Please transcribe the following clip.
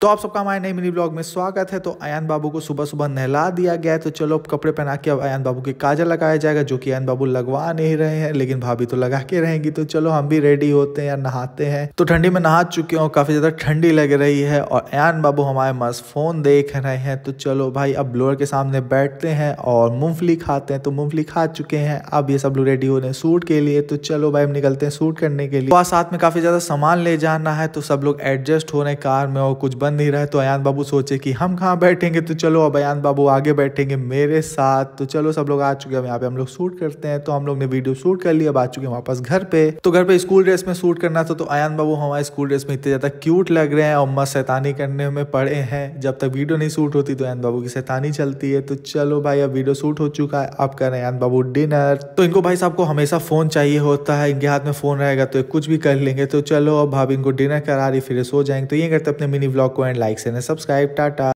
तो आप सबका हमारे नए मिनी ब्लॉग में स्वागत है तो अयन बाबू को सुबह सुबह नहला दिया गया है तो चलो अब कपड़े पहना के अब अयन बाबू के काजल लगाया जाएगा जो कि अयन बाबू लगवा नहीं रहे हैं लेकिन भाभी तो लगा के रहेंगी तो चलो हम भी रेडी होते हैं या नहाते हैं तो ठंडी में नहा चुके हूँ काफ़ी ज़्यादा ठंडी लग रही है और अयन बाबू हमारे मस्त फ़ोन देख रहे हैं तो चलो भाई अब ब्लोअर के सामने बैठते हैं और मूँगफली खाते हैं तो मूँगफली खा चुके हैं अब ये सब लोग रेडी हो रहे हैं सूट के लिए तो चलो भाई हम निकलते हैं सूट करने के लिए तो साथ में काफ़ी ज़्यादा सामान ले जाना है तो सब लोग एडजस्ट हो रहे हैं कार में और कुछ बन नहीं रहा है तो अयान बाबू सोचे कि हम कहाँ बैठेंगे तो चलो अब अयान बाबू आगे बैठेंगे मेरे साथ तो चलो सब लोग आ चुके हैं यहाँ पे हम लोग शूट करते हैं तो हम लोग ने वीडियो शूट कर लिया अब आ चुके हैं वापस घर पे तो घर पे स्कूल ड्रेस में शूट करना था तो अयान बाबू हमारे स्कूल ड्रेस में इतने ज़्यादा क्यूट लग रहे हैं और मस्त शैतानी करने में पड़े हैं जब तक वीडियो नहीं शूट होती तो अयन बाबू की शैतानी चलती है तो चलो भाई अब वीडियो शूट हो चुका है आप कर रहे हैं अयान बाबू डिनर तो इनको भाई साहब को हमेशा फ़ोन चाहिए होता है इनके हाथ में फ़ोन रहेगा तो कुछ भी कर लेंगे तो चलो अब भाभी इनको डिनर करा रही फिर सो जाएंगे तो ये करते अपने मिनी ब्लॉग को and like and subscribe Tata